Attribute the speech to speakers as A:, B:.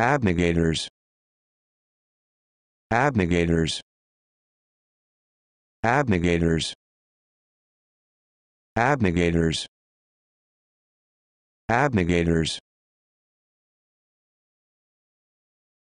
A: abnegators abnegators abnegators abnegators abnegators